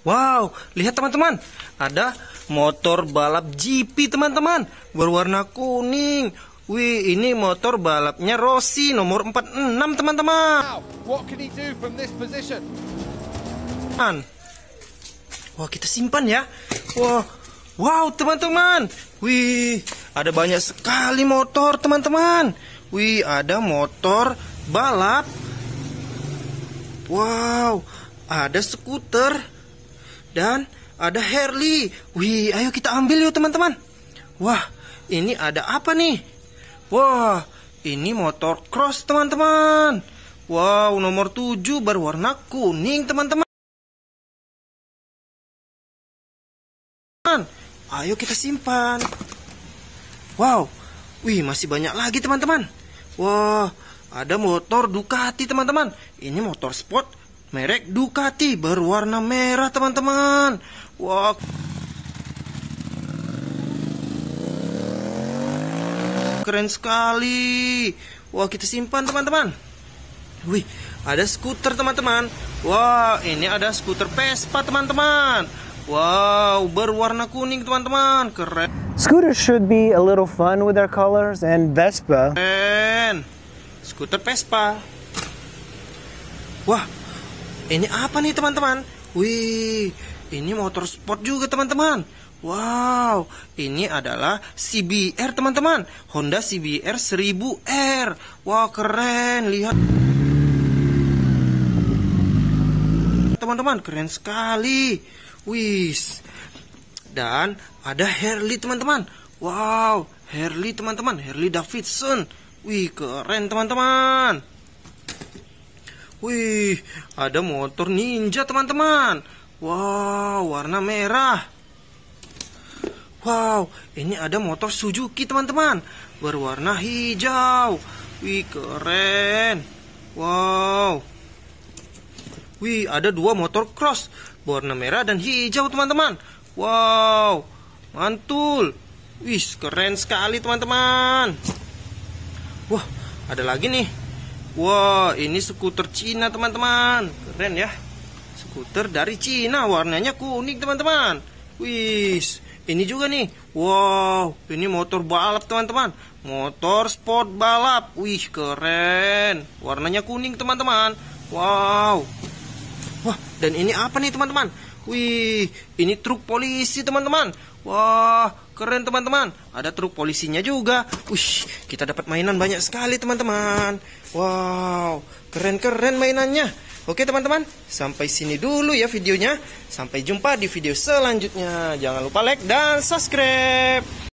Wow, lihat teman-teman, ada motor balap GP teman-teman, berwarna kuning. Wih, ini motor balapnya Rossi nomor 46 teman-teman. An. Wah, kita simpan ya. Wah, wow teman-teman. Wih, ada banyak sekali motor teman-teman. Wih, ada motor balap. Wow, ada skuter. Dan ada Herli. Wih, ayo kita ambil yuk teman-teman. Wah, ini ada apa nih? Wah, ini motor cross teman-teman. Wow, nomor 7 berwarna kuning teman-teman. Ayo kita simpan. Wow, wih masih banyak lagi teman-teman. Wah, ada motor Ducati teman-teman. Ini motor sport merek Ducati berwarna merah teman-teman. Wow, Keren sekali. Wah, kita simpan teman-teman. Wih, ada skuter teman-teman. Wah, ini ada skuter Vespa teman-teman. Wow, berwarna kuning teman-teman. Keren. skuter should be a little fun with their colors and Vespa. Keren. Skuter Vespa. Wah, ini apa nih teman-teman? Wih, ini motor sport juga teman-teman. Wow, ini adalah CBR teman-teman. Honda CBR 1000R. Wah, keren. Lihat. Teman-teman, keren sekali. Wih, Dan ada Harley teman-teman. Wow, Harley teman-teman, Harley Davidson. Wih, keren teman-teman. Wih, ada motor ninja teman-teman. Wow, warna merah. Wow, ini ada motor Suzuki teman-teman. Berwarna hijau. Wih, keren. Wow. Wih, ada dua motor cross. Warna merah dan hijau teman-teman. Wow, mantul. Wih, keren sekali teman-teman. Wah, ada lagi nih. Wah, ini skuter Cina, teman-teman. Keren ya. Skuter dari Cina, warnanya kuning, teman-teman. Wis, ini juga nih. Wow, ini motor balap, teman-teman. Motor sport balap. Wih, keren. Warnanya kuning, teman-teman. Wow. Wah, dan ini apa nih, teman-teman? Wih, ini truk polisi, teman-teman. Wah, keren teman-teman. Ada truk polisinya juga. Ush, kita dapat mainan banyak sekali teman-teman. Wow, keren-keren mainannya. Oke teman-teman, sampai sini dulu ya videonya. Sampai jumpa di video selanjutnya. Jangan lupa like dan subscribe.